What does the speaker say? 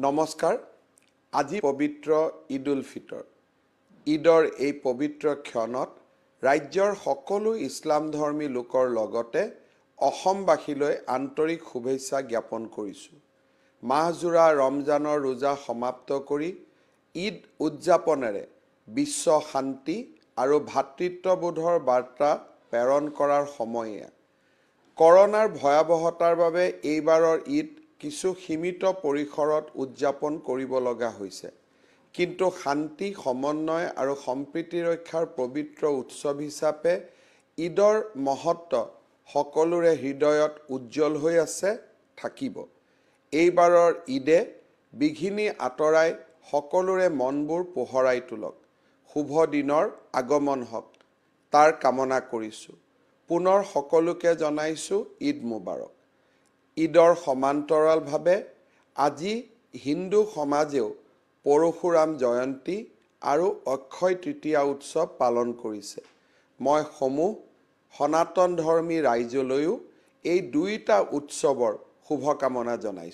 নমস্কাৰ আজি পবিত্ৰ ঈদ উল ফিতৰ ঈদৰ এই পবিত্ৰ ক্ষণত ৰাজ্যৰ সকলো ইছলামধৰ্মী লোকৰ লগতে অসমবাসীলৈ আন্তৰিক শুভেচ্ছা জ্ঞাপন কৰিছোঁ মাহজোৰা ৰমজানৰ ৰোজা সমাপ্ত কৰি ঈদ উদযাপনেৰে বিশ্ব শান্তি আৰু ভাতৃত্ববোধৰ বাৰ্তা প্ৰেৰণ কৰাৰ সময়ে কৰোণাৰ ভয়াৱহতাৰ বাবে এইবাৰৰ ঈদ কিছু সীমিত পৰিসৰত উদযাপন কৰিব লগা হৈছে কিন্তু শান্তি সমন্বয় আৰু সম্প্ৰীতি ৰক্ষাৰ পবিত্ৰ উৎসৱ হিচাপে ঈদৰ মহত্ব সকলোৰে হৃদয়ত উজ্জ্বল হৈ আছে থাকিব এইবাৰৰ ঈদে বিঘিনি আঁতৰাই সকলোৰে মনবোৰ পোহৰাই তোলক শুভ দিনৰ আগমন হওক তাৰ কামনা কৰিছোঁ পুনৰ সকলোকে জনাইছোঁ ঈদ মোবাৰক ঈদৰ সমান্তৰালভাৱে আজি হিন্দু সমাজেও পৰশুৰাম জয়ন্তী আৰু অক্ষয় তৃতীয়া উৎসৱ পালন কৰিছে মই সমূহ সনাতন ধৰ্মী ৰাইজলৈও এই দুয়োটা উৎসৱৰ শুভকামনা জনাইছোঁ